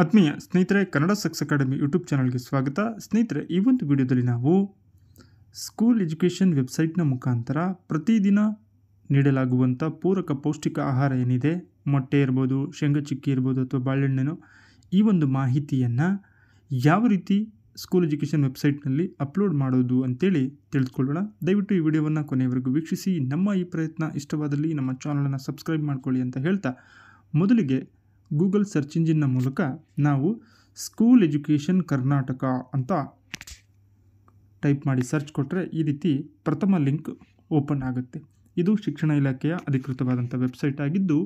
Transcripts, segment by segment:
ಆತ್ಮೀಯ ಸ್ನೇಹಿತರೆ Kannada sucks academy YouTube ಚಾನಲ್ಗೆ ಸ್ವಾಗತ ಸ್ನೇಹಿತರೆ ಈ ಒಂದು ವಿಡಿಯೋದಲ್ಲಿ ನಾವು ಸ್ಕೂಲ್ ಎಜುಕೇಷನ್ ವೆಬ್ಸೈಟ್ನ ಮುಖಾಂತರ ಪ್ರತಿದಿನ ನೀಡಲಾಗುವಂಥ ಪೂರಕ ಪೌಷ್ಟಿಕ ಆಹಾರ ಏನಿದೆ ಮೊಟ್ಟೆ ಇರ್ಬೋದು ಶೇಂಗಾ ಚಿಕ್ಕಿ ಇರ್ಬೋದು ಅಥವಾ ಬಾಳೆಹಣ್ಣು ಈ ಒಂದು ಮಾಹಿತಿಯನ್ನು ಯಾವ ರೀತಿ ಸ್ಕೂಲ್ ಎಜುಕೇಷನ್ ವೆಬ್ಸೈಟ್ನಲ್ಲಿ ಅಪ್ಲೋಡ್ ಮಾಡೋದು ಅಂತೇಳಿ ತಿಳಿದುಕೊಳ್ಳೋಣ ದಯವಿಟ್ಟು ಈ ವಿಡಿಯೋವನ್ನು ಕೊನೆಯವರೆಗೂ ವೀಕ್ಷಿಸಿ ನಮ್ಮ ಈ ಪ್ರಯತ್ನ ಇಷ್ಟವಾದಲ್ಲಿ ನಮ್ಮ ಚಾನಲನ್ನು ಸಬ್ಸ್ಕ್ರೈಬ್ ಮಾಡ್ಕೊಳ್ಳಿ ಅಂತ ಹೇಳ್ತಾ ಮೊದಲಿಗೆ ಗೂಗಲ್ ಸರ್ಚ್ ಇಂಜಿನ್ನ ಮೂಲಕ ನಾವು ಸ್ಕೂಲ್ ಎಜುಕೇಷನ್ ಕರ್ನಾಟಕ ಅಂತ ಟೈಪ್ ಮಾಡಿ ಸರ್ಚ್ ಕೊಟ್ಟರೆ ಈ ರೀತಿ ಪ್ರಥಮ ಲಿಂಕ್ ಓಪನ್ ಆಗುತ್ತೆ ಇದು ಶಿಕ್ಷಣ ಇಲಾಖೆಯ ಅಧಿಕೃತವಾದಂಥ ವೆಬ್ಸೈಟ್ ಆಗಿದ್ದು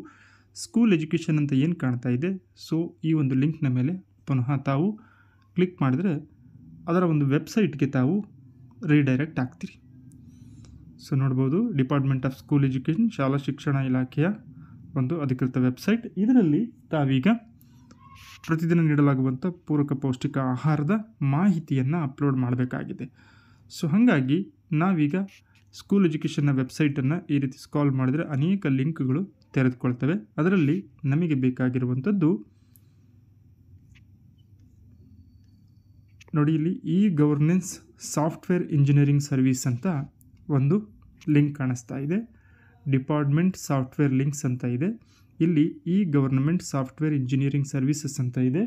ಸ್ಕೂಲ್ ಎಜುಕೇಷನ್ ಅಂತ ಏನು ಕಾಣ್ತಾ ಇದೆ ಸೊ ಈ ಒಂದು ಲಿಂಕ್ನ ಮೇಲೆ ಪುನಃ ತಾವು ಕ್ಲಿಕ್ ಮಾಡಿದರೆ ಅದರ ಒಂದು ವೆಬ್ಸೈಟ್ಗೆ ತಾವು ರೀಡೈರೆಕ್ಟ್ ಆಗ್ತೀರಿ ಸೊ ನೋಡ್ಬೋದು ಡಿಪಾರ್ಟ್ಮೆಂಟ್ ಆಫ್ ಸ್ಕೂಲ್ ಎಜುಕೇಷನ್ ಶಾಲಾ ಶಿಕ್ಷಣ ಇಲಾಖೆಯ ಒಂದು ಅಧಿಕೃತ ವೆಬ್ಸೈಟ್ ಇದರಲ್ಲಿ ತಾವೀಗ ಪ್ರತಿದಿನ ನೀಡಲಾಗುವಂಥ ಪೂರಕ ಪೌಷ್ಟಿಕ ಆಹಾರದ ಮಾಹಿತಿಯನ್ನು ಅಪ್ಲೋಡ್ ಮಾಡಬೇಕಾಗಿದೆ ಸೊ ಹಾಗಾಗಿ ನಾವೀಗ ಸ್ಕೂಲ್ ಎಜುಕೇಷನ್ನ ವೆಬ್ಸೈಟನ್ನು ಈ ರೀತಿ ಸ್ಕಾಲ್ ಮಾಡಿದರೆ ಅನೇಕ ಲಿಂಕ್ಗಳು ತೆರೆದುಕೊಳ್ತವೆ ಅದರಲ್ಲಿ ನಮಗೆ ಬೇಕಾಗಿರುವಂಥದ್ದು ನೋಡಿ ಇಲ್ಲಿ E governance software engineering service ಅಂತ ಒಂದು ಲಿಂಕ್ ಕಾಣಿಸ್ತಾ ಇದೆ ಡಿಪಾರ್ಟ್ಮೆಂಟ್ ಸಾಫ್ಟ್ವೇರ್ ಲಿಂಕ್ಸ್ ಅಂತ ಇದೆ ಇಲ್ಲಿ ಈ ಗವರ್ನಮೆಂಟ್ ಸಾಫ್ಟ್ವೇರ್ ಇಂಜಿನಿಯರಿಂಗ್ ಸರ್ವಿಸಸ್ ಅಂತ ಇದೆ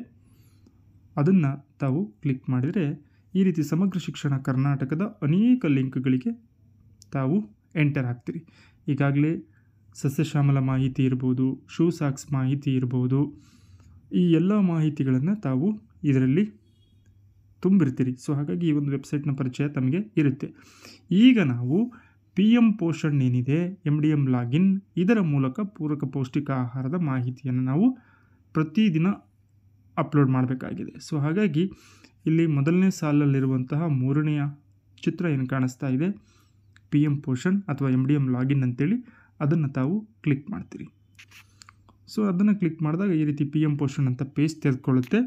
ಅದನ್ನು ತಾವು ಕ್ಲಿಕ್ ಮಾಡಿದರೆ ಈ ರೀತಿ ಸಮಗ್ರ ಶಿಕ್ಷಣ ಕರ್ನಾಟಕದ ಅನೇಕ ಲಿಂಕ್ಗಳಿಗೆ ತಾವು ಎಂಟರ್ ಆಗ್ತೀರಿ ಈಗಾಗಲೇ ಸಸ್ಯಶ್ಯಾಮಲ ಮಾಹಿತಿ ಇರ್ಬೋದು ಶೂ ಸಾಕ್ಸ್ ಮಾಹಿತಿ ಇರ್ಬೋದು ಈ ಎಲ್ಲ ಮಾಹಿತಿಗಳನ್ನು ತಾವು ಇದರಲ್ಲಿ ತುಂಬಿರ್ತೀರಿ ಸೊ ಹಾಗಾಗಿ ಈ ಒಂದು ವೆಬ್ಸೈಟ್ನ ಪರಿಚಯ ತಮಗೆ ಇರುತ್ತೆ ಈಗ ನಾವು ಪಿ ಎಂ ಪೋಷಣ್ ಏನಿದೆ ಎಮ್ ಡಿ ಎಮ್ ಲಾಗಿನ್ ಇದರ ಮೂಲಕ ಪೂರಕ ಪೌಷ್ಟಿಕ ಆಹಾರದ ಮಾಹಿತಿಯನ್ನು ನಾವು ಪ್ರತಿದಿನ ಅಪ್ಲೋಡ್ ಮಾಡಬೇಕಾಗಿದೆ ಸೊ ಹಾಗಾಗಿ ಇಲ್ಲಿ ಮೊದಲನೇ ಸಾಲಲ್ಲಿರುವಂತಹ ಮೂರನೆಯ ಚಿತ್ರ ಏನು ಕಾಣಿಸ್ತಾ ಇದೆ ಪಿ ಎಮ್ ಪೋಷಣ್ ಅಥವಾ ಎಮ್ ಡಿ ಎಮ್ ಲಾಗಿನ್ ಅಂತೇಳಿ ಅದನ್ನು ತಾವು ಕ್ಲಿಕ್ ಮಾಡ್ತೀರಿ ಸೊ ಅದನ್ನು ಕ್ಲಿಕ್ ಮಾಡಿದಾಗ ಈ ರೀತಿ ಪಿ ಎಮ್ ಪೋಷಣ್ ಅಂತ ಪೇಜ್ ತೆಗೆದುಕೊಳ್ಳುತ್ತೆ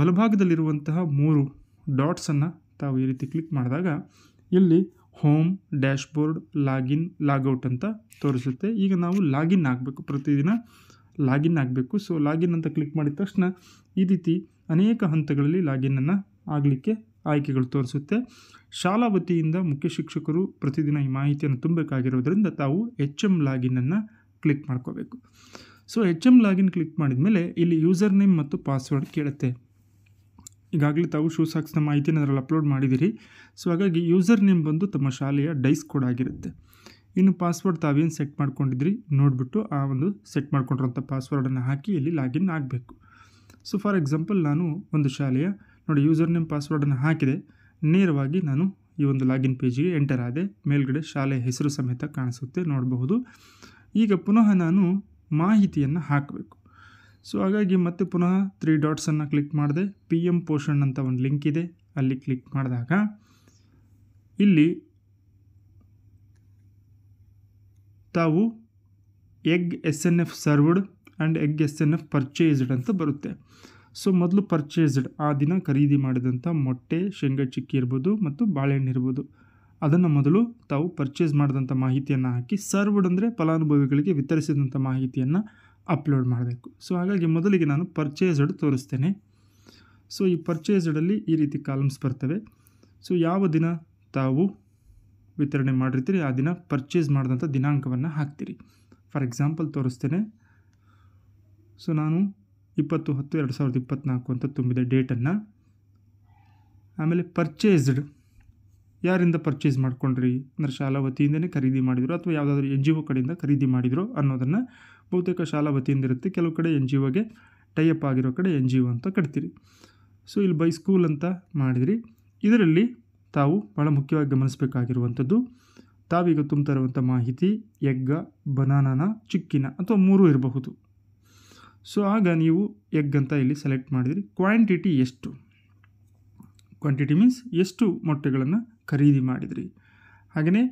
ಬಲಭಾಗದಲ್ಲಿರುವಂತಹ ಮೂರು ಡಾಟ್ಸನ್ನು ತಾವು ಈ ರೀತಿ ಕ್ಲಿಕ್ ಮಾಡಿದಾಗ ಇಲ್ಲಿ ಹೋಮ್ ಡ್ಯಾಶ್ಬೋರ್ಡ್ ಲಾಗಿನ್ ಲಾಗೌಟ್ ಅಂತ ತೋರಿಸುತ್ತೆ ಈಗ ನಾವು ಲಾಗಿನ್ ಆಗಬೇಕು ಪ್ರತಿದಿನ ಲಾಗಿನ್ ಆಗಬೇಕು ಸೊ ಲಾಗಿನ್ ಅಂತ ಕ್ಲಿಕ್ ಮಾಡಿದ ತಕ್ಷಣ ಈ ರೀತಿ ಅನೇಕ ಹಂತಗಳಲ್ಲಿ ಅನ್ನು ಆಗಲಿಕ್ಕೆ ಆಯ್ಕೆಗಳು ತೋರಿಸುತ್ತೆ ಶಾಲಾ ವತಿಯಿಂದ ಮುಖ್ಯ ಶಿಕ್ಷಕರು ಪ್ರತಿದಿನ ಈ ಮಾಹಿತಿಯನ್ನು ತುಂಬಬೇಕಾಗಿರೋದ್ರಿಂದ ತಾವು ಎಚ್ ಎಮ್ ಅನ್ನು ಕ್ಲಿಕ್ ಮಾಡ್ಕೋಬೇಕು so H M login click ಮಾಡಿದ ಮೇಲೆ ಇಲ್ಲಿ ಯೂಸರ್ ನೇಮ್ ಮತ್ತು ಪಾಸ್ವರ್ಡ್ ಕೇಳುತ್ತೆ ಈಗಾಗಲೇ ತಾವು ಶೂ ಸಾಕ್ಸ್ನ ಮಾಹಿತಿನ ಅದರಲ್ಲಿ ಅಪ್ಲೋಡ್ ಮಾಡಿದ್ದೀರಿ ಸೊ ಹಾಗಾಗಿ ಯೂಸರ್ ನೇಮ್ ಬಂದು ತಮ್ಮ ಶಾಲೆಯ ಡೈಸ್ ಕೋಡ್ ಆಗಿರುತ್ತೆ ಇನ್ನು ಪಾಸ್ವರ್ಡ್ ತಾವೇನು ಸೆಟ್ ಮಾಡ್ಕೊಂಡಿದ್ರಿ ನೋಡಿಬಿಟ್ಟು ಆ ಒಂದು ಸೆಟ್ ಮಾಡ್ಕೊಂಡಿರುವಂಥ ಪಾಸ್ವರ್ಡನ್ನು ಹಾಕಿ ಇಲ್ಲಿ ಲಾಗಿನ್ ಆಗಬೇಕು ಸೊ ಫಾರ್ ಎಕ್ಸಾಂಪಲ್ ನಾನು ಒಂದು ಶಾಲೆಯ ನೋಡಿ ಯೂಸರ್ ನೇಮ್ ಪಾಸ್ವರ್ಡನ್ನು ಹಾಕಿದೆ ನೇರವಾಗಿ ನಾನು ಈ ಒಂದು ಲಾಗಿನ್ ಪೇಜಿಗೆ ಎಂಟರ್ ಆದೆ ಮೇಲ್ಗಡೆ ಶಾಲೆಯ ಹೆಸರು ಸಮೇತ ಕಾಣಿಸುತ್ತೆ ನೋಡಬಹುದು ಈಗ ಪುನಃ ನಾನು ಮಾಹಿತಿಯನ್ನು ಹಾಕಬೇಕು ಸೊ ಹಾಗಾಗಿ ಮತ್ತೆ ಪುನಃ ತ್ರೀ ಡಾಟ್ಸನ್ನು ಕ್ಲಿಕ್ ಮಾಡಿದೆ ಪಿ ಎಮ್ ಪೋಷಣ್ ಅಂತ ಒಂದು ಲಿಂಕ್ ಇದೆ ಅಲ್ಲಿ ಕ್ಲಿಕ್ ಮಾಡಿದಾಗ ಇಲ್ಲಿ ತಾವು egg S N F served and egg S N F purchased ಅಂತ ಬರುತ್ತೆ ಸೊ ಮೊದಲು ಪರ್ಚೇಸ್ಡ್ ಆ ದಿನ ಖರೀದಿ ಮಾಡಿದಂಥ ಮೊಟ್ಟೆ ಶೇಂಗಾ ಚಿಕ್ಕಿ ಇರ್ಬೋದು ಮತ್ತು ಬಾಳೆಹಣ್ಣು ಇರ್ಬೋದು ಅದನ್ನು ಮೊದಲು ತಾವು ಪರ್ಚೇಸ್ ಮಾಡಿದಂಥ ಮಾಹಿತಿಯನ್ನು ಹಾಕಿ ಸರ್ವ್ಡ್ ಅಂದರೆ ಫಲಾನುಭವಿಗಳಿಗೆ ವಿತರಿಸಿದಂಥ ಮಾಹಿತಿಯನ್ನು ಅಪ್ಲೋಡ್ ಮಾಡಬೇಕು ಸೊ ಹಾಗಾಗಿ ಮೊದಲಿಗೆ ನಾನು ಪರ್ಚೇಸ್ಡ್ ತೋರಿಸ್ತೇನೆ ಸೊ ಈ ಪರ್ಚೇಸ್ಡಲ್ಲಿ ಈ ರೀತಿ ಕಾಲಮ್ಸ್ ಬರ್ತವೆ ಸೊ ಯಾವ ದಿನ ತಾವು ವಿತರಣೆ ಮಾಡಿರ್ತೀರಿ ಆ ದಿನ ಪರ್ಚೇಸ್ ಮಾಡಿದಂಥ ದಿನಾಂಕವನ್ನು ಹಾಕ್ತೀರಿ ಫಾರ್ ಎಕ್ಸಾಂಪಲ್ ತೋರಿಸ್ತೇನೆ ಸೊ ನಾನು ಇಪ್ಪತ್ತು ಹತ್ತು ಎರಡು ಸಾವಿರದ ಇಪ್ಪತ್ತ್ನಾಲ್ಕು ಅಂತ ತುಂಬಿದೆ ಡೇಟನ್ನು ಆಮೇಲೆ ಪರ್ಚೇಸ್ಡ್ ಯಾರಿಂದ ಪರ್ಚೇಸ್ ಮಾಡ್ಕೊಂಡ್ರಿ ಅಂದರೆ ಶಾಲಾ ವತಿಯಿಂದನೇ ಖರೀದಿ ಮಾಡಿದರು ಅಥವಾ ಯಾವುದಾದ್ರೂ ಎನ್ ಜಿ ಒ ಕಡೆಯಿಂದ ಖರೀದಿ ಮಾಡಿದರು ಅನ್ನೋದನ್ನು ಬಹುತೇಕ ಶಾಲಾ ವತಿಯಿಂದ ಇರುತ್ತೆ ಕೆಲವು ಕಡೆ ಎನ್ ಜಿ ಒಗೆ ಟೈಅಪ್ ಆಗಿರೋ ಕಡೆ ಎನ್ ಜಿ ಒ ಅಂತ ಕಟ್ತೀರಿ ಸೊ ಇಲ್ಲಿ ಬೈ ಸ್ಕೂಲ್ ಅಂತ ಮಾಡಿದಿರಿ ಇದರಲ್ಲಿ ತಾವು ಭಾಳ ಮುಖ್ಯವಾಗಿ ಗಮನಿಸಬೇಕಾಗಿರುವಂಥದ್ದು ತಾವೀಗ ತುಂಬ್ತಾ ಇರುವಂಥ ಮಾಹಿತಿ ಎಗ್ಗ ಬನಾನಾನ ಚಿಕ್ಕಿನ ಅಥವಾ ಮೂರೂ ಇರಬಹುದು ಸೊ ಆಗ ನೀವು ಎಗ್ ಅಂತ ಇಲ್ಲಿ ಸೆಲೆಕ್ಟ್ ಮಾಡಿದಿರಿ ಕ್ವಾಂಟಿಟಿ ಎಷ್ಟು ಕ್ವಾಂಟಿಟಿ ಮೀನ್ಸ್ ಎಷ್ಟು ಮೊಟ್ಟೆಗಳನ್ನು ಖರೀದಿ ಮಾಡಿದಿರಿ ಹಾಗೆಯೇ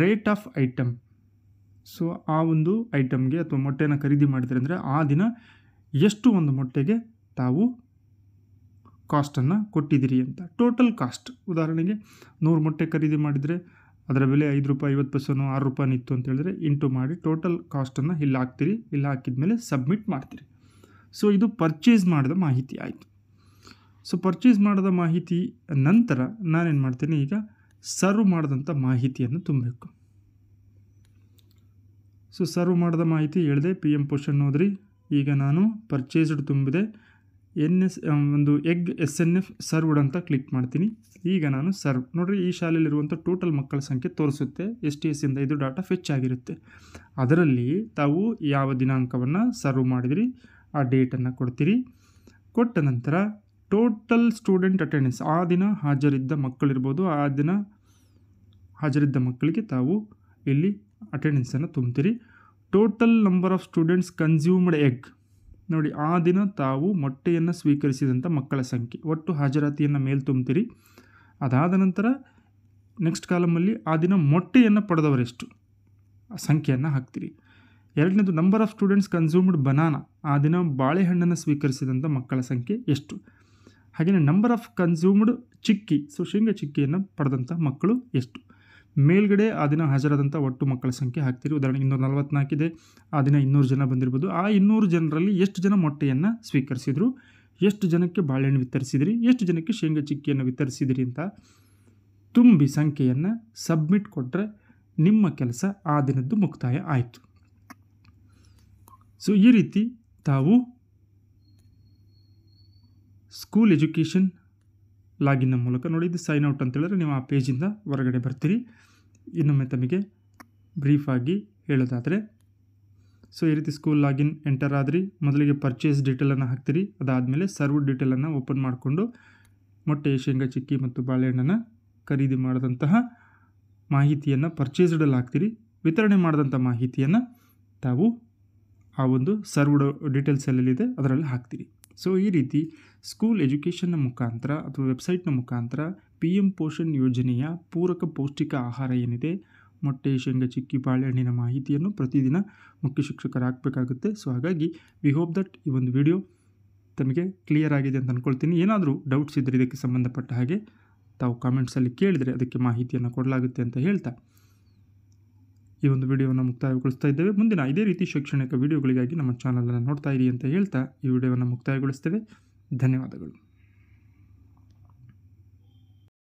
ರೇಟ್ ಆಫ್ ಐಟಮ್ ಸೊ ಆ ಒಂದು ಐಟಮ್ಗೆ ಅಥವಾ ಮೊಟ್ಟೆನ ಖರೀದಿ ಮಾಡಿದ್ರೆ ಅಂದರೆ ಆ ದಿನ ಎಷ್ಟು ಒಂದು ಮೊಟ್ಟೆಗೆ ತಾವು ಕಾಸ್ಟನ್ನು ಕೊಟ್ಟಿದ್ದೀರಿ ಅಂತ ಟೋಟಲ್ ಕಾಸ್ಟ್ ಉದಾಹರಣೆಗೆ ನೂರು ಮೊಟ್ಟೆ ಖರೀದಿ ಮಾಡಿದರೆ ಅದರ ಬೆಲೆ ಐದು ರೂಪಾಯಿ ಐವತ್ತು ಪೈಸನೋ ಆರು ರೂಪಾಯಿ ಇತ್ತು ಅಂತ ಹೇಳಿದ್ರೆ ಇಂಟು ಮಾಡಿ ಟೋಟಲ್ ಕಾಸ್ಟನ್ನು ಇಲ್ಲಿ ಹಾಕ್ತೀರಿ ಇಲ್ಲಿ ಹಾಕಿದ ಮೇಲೆ ಸಬ್ಮಿಟ್ ಮಾಡ್ತೀರಿ ಸೊ ಇದು ಪರ್ಚೇಸ್ ಮಾಡಿದ ಮಾಹಿತಿ ಆಯಿತು ಸೊ ಪರ್ಚೇಸ್ ಮಾಡಿದ ಮಾಹಿತಿ ನಂತರ ನಾನೇನು ಮಾಡ್ತೀನಿ ಈಗ ಸರ್ವ್ ಮಾಡಿದಂಥ ಮಾಹಿತಿಯನ್ನು ತುಂಬಬೇಕು ಸೊ ಸರ್ವ್ ಮಾಡಿದ ಮಾಹಿತಿ ಹೇಳಿದೆ ಪಿ ಎಮ್ ಪೋಷನ್ ಹೋದ್ರಿ ಈಗ ನಾನು ಪರ್ಚೇಸ್ಡ್ ತುಂಬಿದೆ ಎನ್ ಎಸ್ ಒಂದು egg S N F served ಅಂತ ಕ್ಲಿಕ್ ಮಾಡ್ತೀನಿ ಈಗ ನಾನು ಸರ್ವ್ ನೋಡಿರಿ ಈ ಶಾಲೆಯಲ್ಲಿರುವಂಥ ಟೋಟಲ್ ಮಕ್ಕಳ ಸಂಖ್ಯೆ ತೋರಿಸುತ್ತೆ ಎಸ್ ಟಿ ಎಸ್ ಇಂದ ಇದು ಡಾಟಾ ಫೆಚ್ ಆಗಿರುತ್ತೆ ಅದರಲ್ಲಿ ತಾವು ಯಾವ ದಿನಾಂಕವನ್ನು ಸರ್ವ್ ಮಾಡಿದಿರಿ ಆ ಡೇಟನ್ನು ಕೊಡ್ತೀರಿ ಕೊಟ್ಟ ನಂತರ ಟೋಟಲ್ ಸ್ಟೂಡೆಂಟ್ ಅಟೆಂಡೆನ್ಸ್ ಆ ದಿನ ಹಾಜರಿದ್ದ ಮಕ್ಕಳಿರ್ಬೋದು ಆ ದಿನ ಹಾಜರಿದ್ದ ಮಕ್ಕಳಿಗೆ ತಾವು ಇಲ್ಲಿ ಅಟೆಂಡೆನ್ಸನ್ನು ತುಂಬ್ತೀರಿ total number of students consumed egg ನೋಡಿ ಆ ದಿನ ತಾವು ಮೊಟ್ಟೆಯನ್ನು ಸ್ವೀಕರಿಸಿದಂಥ ಮಕ್ಕಳ ಸಂಖ್ಯೆ ಒಟ್ಟು ಹಾಜರಾತಿಯನ್ನು ಮೇಲೆ ತುಂಬ್ತೀರಿ ಅದಾದ ನಂತರ ನೆಕ್ಸ್ಟ್ ಕಾಲಮಲ್ಲಿ ಆ ದಿನ ಮೊಟ್ಟೆಯನ್ನು ಪಡೆದವರೆಷ್ಟು ಸಂಖ್ಯೆಯನ್ನು ಹಾಕ್ತೀರಿ ಎರಡನೇದು number of students consumed banana ಆ ದಿನ ಬಾಳೆಹಣ್ಣನ್ನು ಸ್ವೀಕರಿಸಿದಂಥ ಮಕ್ಕಳ ಸಂಖ್ಯೆ ಎಷ್ಟು ಹಾಗೆಯೇ number of consumed chikki so ಶೇಂಗಾ ಚಿಕ್ಕಿಯನ್ನು ಪಡೆದಂಥ ಮಕ್ಕಳು ಎಷ್ಟು ಮೇಲ್ಗಡೆ ಆ ದಿನ ಹಾಜರಾದಂಥ ಒಟ್ಟು ಮಕ್ಕಳ ಸಂಖ್ಯೆ ಹಾಕ್ತೀರಿ ಉದಾಹರಣೆಗೆ ಇನ್ನೂರ ನಲವತ್ನಾಲ್ಕಿದೆ ಆ ದಿನ ಇನ್ನೂರು ಜನ ಬಂದಿರ್ಬೋದು ಆ ಇನ್ನೂರು ಜನರಲ್ಲಿ ಎಷ್ಟು ಜನ ಮೊಟ್ಟೆಯನ್ನು ಸ್ವೀಕರಿಸಿದರು ಎಷ್ಟು ಜನಕ್ಕೆ ಬಾಳೆಹಣ್ಣು ವಿತರಿಸಿದಿರಿ ಎಷ್ಟು ಜನಕ್ಕೆ ಶೇಂಗಾ ಚಿಕ್ಕಿಯನ್ನು ವಿತರಿಸಿದಿರಿ ಅಂತ ತುಂಬಿ ಸಂಖ್ಯೆಯನ್ನು ಸಬ್ಮಿಟ್ ಕೊಟ್ಟರೆ ನಿಮ್ಮ ಕೆಲಸ ಆ ದಿನದ್ದು ಮುಕ್ತಾಯ ಆಯಿತು ಸೊ ಈ ರೀತಿ ತಾವು ಸ್ಕೂಲ್ ಎಜುಕೇಷನ್ ಲಾಗಿನ್ನ ಮೂಲಕ ನೋಡಿ ಇದು ಸೈನ್ ಔಟ್ ಅಂತೇಳಿದ್ರೆ ನೀವು ಆ ಪೇಜಿಂದ ಹೊರಗಡೆ ಬರ್ತೀರಿ ಇನ್ನೊಮ್ಮೆ ತಮಗೆ ಬ್ರೀಫಾಗಿ ಹೇಳೋದಾದರೆ ಸೊ ಈ ರೀತಿ ಸ್ಕೂಲ್ ಲಾಗಿನ್ ಎಂಟರ್ ಆದ್ರಿ ಮೊದಲಿಗೆ ಪರ್ಚೇಸ್ ಡೀಟೇಲನ್ನು ಹಾಕ್ತೀರಿ ಅದಾದಮೇಲೆ ಸರ್ವ್ ಡೀಟೇಲನ್ನು ಓಪನ್ ಮಾಡಿಕೊಂಡು ಮೊಟ್ಟೆ ಶೇಂಗಾ ಚಿಕ್ಕಿ ಮತ್ತು ಬಾಳೆಹಣ್ಣನ್ನು ಖರೀದಿ ಮಾಡಿದಂತಹ ಮಾಹಿತಿಯನ್ನು ಪರ್ಚೇಸ್ಡಲ್ಲಿ ಹಾಕ್ತೀರಿ ವಿತರಣೆ ಮಾಡಿದಂಥ ಮಾಹಿತಿಯನ್ನು ತಾವು ಆ ಒಂದು ಸರ್ವ್ಡ್ ಡೀಟೇಲ್ಸ್ ಎಲ್ಲೆಲ್ಲಿದೆ ಅದರಲ್ಲಿ ಹಾಕ್ತೀರಿ ಸೊ ಈ ರೀತಿ ಸ್ಕೂಲ್ ಎಜುಕೇಷನ್ನ ಮುಖಾಂತರ ಅಥವಾ ವೆಬ್ಸೈಟ್ನ ಮುಖಾಂತರ ಪಿ ಎಮ್ ಪೋಷಣ್ ಯೋಜನೆಯ ಪೂರಕ ಪೌಷ್ಟಿಕ ಆಹಾರ ಏನಿದೆ ಮೊಟ್ಟೆ ಶೇಂಗಾ ಚಿಕ್ಕಿ ಬಾಳೆಹಣ್ಣಿನ ಮಾಹಿತಿಯನ್ನು ಪ್ರತಿದಿನ ಮುಖ್ಯ ಶಿಕ್ಷಕರಾಗಬೇಕಾಗುತ್ತೆ ಸೊ ಹಾಗಾಗಿ ವಿ ಹೋಪ್ ದಟ್ ಈ ಒಂದು ವಿಡಿಯೋ ತಮಗೆ ಕ್ಲಿಯರ್ ಆಗಿದೆ ಅಂತ ಅಂದ್ಕೊಳ್ತೀನಿ ಏನಾದರೂ ಡೌಟ್ಸ್ ಇದ್ದರೆ ಇದಕ್ಕೆ ಸಂಬಂಧಪಟ್ಟ ಹಾಗೆ ತಾವು ಕಾಮೆಂಟ್ಸಲ್ಲಿ ಕೇಳಿದರೆ ಅದಕ್ಕೆ ಮಾಹಿತಿಯನ್ನು ಕೊಡಲಾಗುತ್ತೆ ಅಂತ ಹೇಳ್ತಾ ಈ ಒಂದು ವಿಡಿಯೋವನ್ನು ಮುಕ್ತಾಯಗೊಳಿಸ್ತಾ ಇದ್ದೇವೆ ಮುಂದಿನ ಇದೇ ರೀತಿ ಶೈಕ್ಷಣಿಕ ವಿಡಿಯೋಗಳಿಗಾಗಿ ನಮ್ಮ ಚಾನಲನ್ನು ನೋಡ್ತಾ ಇರಿ ಅಂತ ಹೇಳ್ತಾ ಈ ವಿಡಿಯೋವನ್ನು ಮುಕ್ತಾಯಗೊಳಿಸ್ತೇವೆ ಧನ್ಯವಾದಗಳು